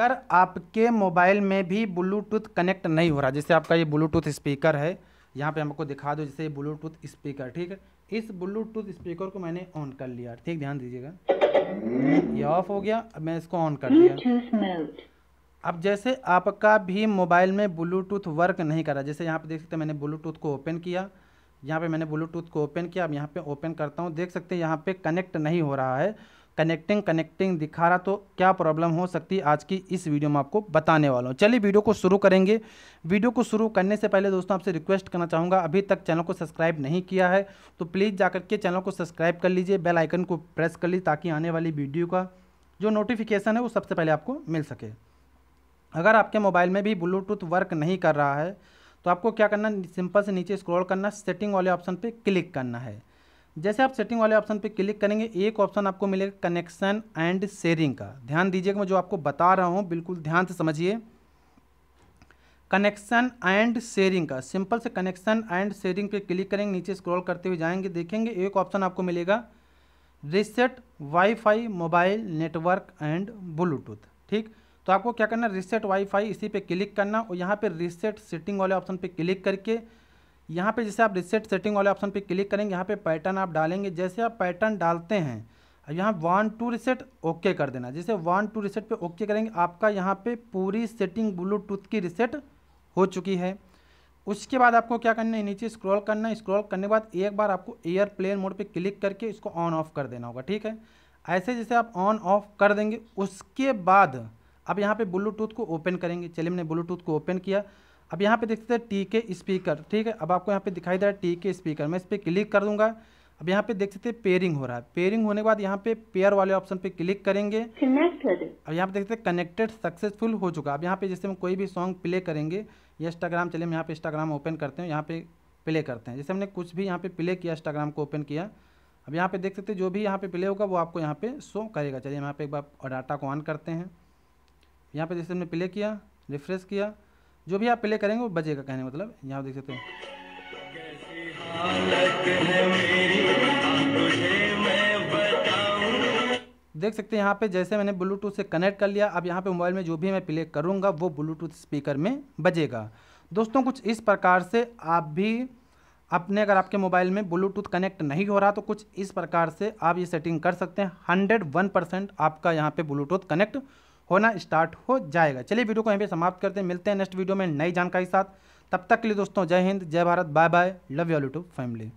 अगर आपके मोबाइल में भी ब्लूटूथ कनेक्ट नहीं हो रहा जैसे आपका ये ब्लूटूथ स्पीकर है यहाँ पे हमको दिखा दो जैसे ब्लूटूथ स्पीकर ठीक है इस ब्लूटूथ स्पीकर को मैंने ऑन कर लिया ठीक ध्यान दीजिएगा ये ऑफ हो गया अब मैं इसको ऑन कर दिया अब जैसे आपका भी मोबाइल में ब्लूटूथ वर्क नहीं कर रहा जैसे यहाँ पे देख सकते हैं मैंने ब्लूटूथ को ओपन किया यहाँ पे मैंने ब्लूटूथ को ओपन किया अब यहाँ पे ओपन करता हूँ देख सकते हैं यहाँ पे कनेक्ट नहीं हो रहा है कनेक्टिंग कनेक्टिंग दिखा रहा तो क्या प्रॉब्लम हो सकती है आज की इस वीडियो में आपको बताने वाला हूँ चलिए वीडियो को शुरू करेंगे वीडियो को शुरू करने से पहले दोस्तों आपसे रिक्वेस्ट करना चाहूँगा अभी तक चैनल को सब्सक्राइब नहीं किया है तो प्लीज़ जा के चैनल को सब्सक्राइब कर लीजिए बेल आइकन को प्रेस कर लीजिए ताकि आने वाली वीडियो का जो नोटिफिकेशन है वो सबसे पहले आपको मिल सके अगर आपके मोबाइल में भी ब्लूटूथ वर्क नहीं कर रहा है तो आपको क्या करना सिंपल से नीचे स्क्रॉल करना सेटिंग वाले ऑप्शन पे क्लिक करना है जैसे आप सेटिंग वाले ऑप्शन पे क्लिक करेंगे एक ऑप्शन आपको मिलेगा कनेक्शन एंड शेयरिंग का ध्यान दीजिएगा मैं जो आपको बता रहा हूँ बिल्कुल ध्यान से समझिए कनेक्शन एंड शेयरिंग का सिंपल से कनेक्शन एंड शेयरिंग पे क्लिक करेंगे नीचे स्क्रॉल करते हुए जाएंगे देखेंगे एक ऑप्शन आपको मिलेगा reset wifi mobile network and Bluetooth ठीक तो आपको क्या करना रिसेट वाईफाई इसी पे क्लिक करना और यहाँ पे रिसेट सेटिंग वाले ऑप्शन पे क्लिक करके यहाँ पे जैसे आप रिसेट सेटिंग वाले ऑप्शन पे क्लिक करेंगे यहाँ पे पैटर्न आप डालेंगे जैसे आप पैटर्न डालते हैं यहाँ वन टू रिसेट ओके कर देना जैसे वन टू रिसेट पे ओके करेंगे आपका यहाँ पे पूरी सेटिंग ब्लूटूथ की रिसेट हो चुकी है उसके बाद आपको क्या करना है नीचे स्क्रॉल करना है स्क्रॉल करने के बाद एक बार आपको एयर प्लेन मोड पर क्लिक करके इसको ऑन ऑफ कर देना होगा ठीक है ऐसे जैसे आप ऑन ऑफ कर देंगे उसके बाद अब यहाँ पर ब्लूटूथ को ओपन करेंगे चलिए मैंने ब्लूटूथ को ओपन किया अब यहाँ पे देखते हैं टी के स्पीकर ठीक है अब आपको यहाँ पे दिखाई दे रहा है टी के स्पीकर मैं इस पर क्लिक कर दूंगा अब यहाँ पे देख सकते हैं पेयरिंग हो रहा है पेयरिंग होने के बाद यहाँ पे पेयर वाले ऑप्शन पे क्लिक करेंगे अब यहाँ पे सकते हैं कनेक्टेड सक्सेसफुल हो चुका अब यहाँ पे जैसे हम कोई भी सॉन्ग प्ले करेंगे या इंस्टाग्राम चलिए हम यहाँ पे इंस्टाग्राम ओपन करते हैं यहाँ पे प्ले करते हैं जैसे हमने कुछ भी यहाँ पे प्ले किया इंस्टाग्राम को ओपन किया अब यहाँ पे देख सकते जो भी यहाँ पे प्ले होगा वो आपको यहाँ पे शो करेगा चलिए हम यहाँ पे एक बार डाटा को ऑन करते हैं यहाँ पे जैसे हमने प्ले किया रिफ्रेश किया जो भी आप प्ले करेंगे वो बजेगा कहने मतलब यहाँ देख सकते हैं देख सकते हैं यहाँ पे जैसे मैंने ब्लूटूथ से कनेक्ट कर लिया अब यहाँ पे मोबाइल में जो भी मैं प्ले करूँगा वो ब्लूटूथ स्पीकर में बजेगा दोस्तों कुछ इस प्रकार से आप भी अपने अगर आपके मोबाइल में ब्लूटूथ कनेक्ट नहीं हो रहा तो कुछ इस प्रकार से आप ये सेटिंग कर सकते हैं हंड्रेड वन परसेंट आपका यहाँ पे ब्लूटूथ कनेक्ट होना स्टार्ट हो जाएगा चलिए वीडियो को यहीं पे समाप्त करते हैं मिलते हैं नेक्स्ट वीडियो में नई जानकारी के साथ तब तक के लिए दोस्तों जय हिंद जय Bharat bye bye love you to family